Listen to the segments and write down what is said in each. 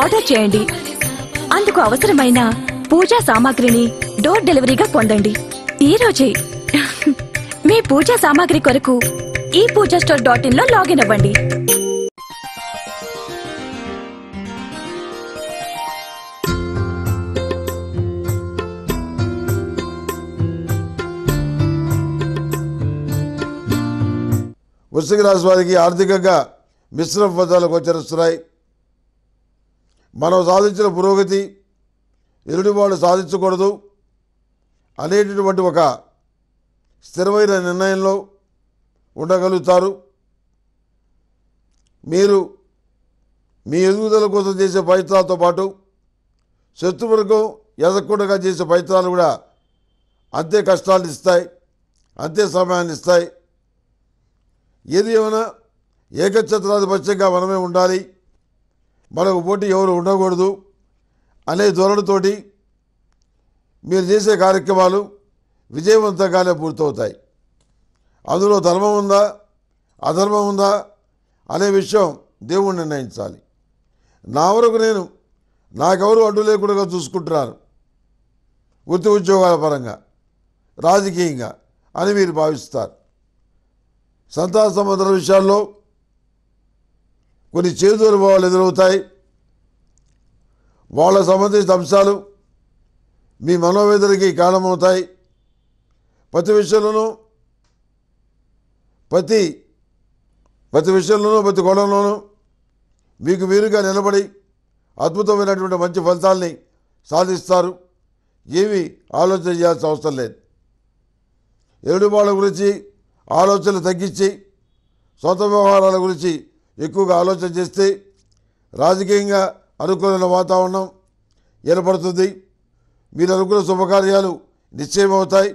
order చేయండి అందుకు అవసరమైన పూజా సామాగ్రిని డోర్ డెలివరీగా పొందండి ఈ రోజే మీ పూజా సామాగ్రి కొరకు ఈ పూజా స్టోర్ డాట్ ఇన్ లో లాగిన్ అవ్వండి వృశ్చిక రాశి వారికి ఆర్థికంగా మిశ్రమ ఫలితాలు గోచరిస్తున్నాయి మనం సాధించిన పురోగతి ఎదుటివాళ్ళు సాధించకూడదు అనేటటువంటి ఒక స్థిరమైన నిర్ణయంలో ఉండగలుగుతారు మీరు మీ ఎదుగుదల కోసం చేసే ప్రయత్నాలతో పాటు శత్రువర్గం ఎదగకుండా చేసే ప్రయత్నాలు కూడా అంతే కష్టాలు ఇస్తాయి అంతే సమయాన్ని ఇస్తాయి ఏది ఏమైనా ఏకఛత్రాధిపత్యంగా మనమే ఉండాలి మరొక పోటీ ఎవరు ఉండకూడదు అనే ధోరణితోటి మీరు చేసే కార్యక్రమాలు విజయవంతంగానే పూర్తవుతాయి అందులో ధర్మం ఉందా అధర్మం ఉందా అనే విషయం దేవుడు నిర్ణయించాలి నా వరకు నేను నాకెవరు అడ్డు లేకుండా చూసుకుంటున్నాను వృత్తి ఉద్యోగాల పరంగా రాజకీయంగా అని మీరు భావిస్తారు సంతాన సంబంధాల విషయాల్లో కొన్ని అనుభవాలు ఎదురవుతాయి వాళ్ళకు సంబంధించిన అంశాలు మీ మనోవేదనకి కారణమవుతాయి ప్రతి విషయంలోనూ ప్రతి ప్రతి విషయంలోనూ ప్రతి కోణంలోనూ మీకు మీరుగా నిలబడి అద్భుతమైనటువంటి మంచి ఫలితాల్ని సాధిస్తారు ఏమి ఆలోచన చేయాల్సిన అవసరం లేదు ఎరుడు వాళ్ళ గురించి ఆలోచనలు తగ్గించి సొంత వ్యవహారాల గురించి ఎక్కువగా ఆలోచన చేస్తే రాజకీయంగా అనుకూల వాతావరణం ఏర్పడుతుంది మీరు అనుకున్న శుభకార్యాలు నిశ్చయమవుతాయి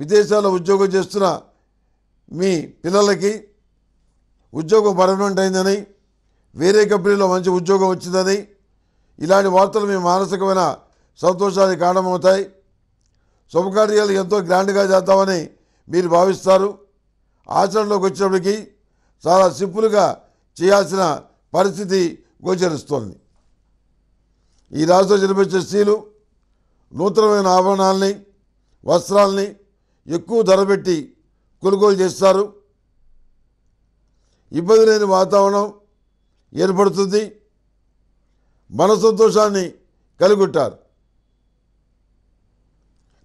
విదేశాల్లో ఉద్యోగం చేస్తున్న మీ పిల్లలకి ఉద్యోగం పర్మనెంట్ అయిందని వేరే కంపెనీలో మంచి ఉద్యోగం వచ్చిందని ఇలాంటి వార్తలు మీ మానసికమైన సంతోషానికి కారణమవుతాయి శుభకార్యాలు ఎంతో గ్రాండ్గా చేద్దామని మీరు భావిస్తారు ఆచరణలోకి వచ్చినప్పటికీ చాలా సింపుల్గా చేయాల్సిన పరిస్థితి గోచరిస్తోంది ఈ రాజుతో జన్మించే స్త్రీలు నూతనమైన ఆభరణాలని వస్త్రాలని ఎక్కువ ధర పెట్టి కొనుగోలు చేస్తారు ఇబ్బంది లేని వాతావరణం ఏర్పడుతుంది మన సంతోషాన్ని కలిగొట్టారు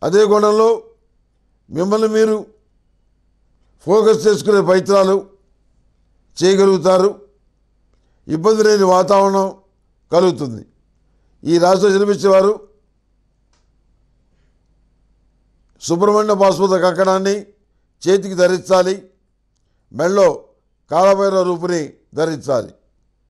అదే కోణంలో మిమ్మల్ని మీరు ఫోకస్ చేసుకునే ప్రయత్నాలు చేయగలుగుతారు ఇబ్బంది లేని వాతావరణం కలుగుతుంది ఈ రాశిలో జన్మించేవారు సుబ్రహ్మణ్య భాస్వత కంకణాన్ని చేతికి ధరించాలి మెళ్ళో కాలభైరవ రూపుని ధరించాలి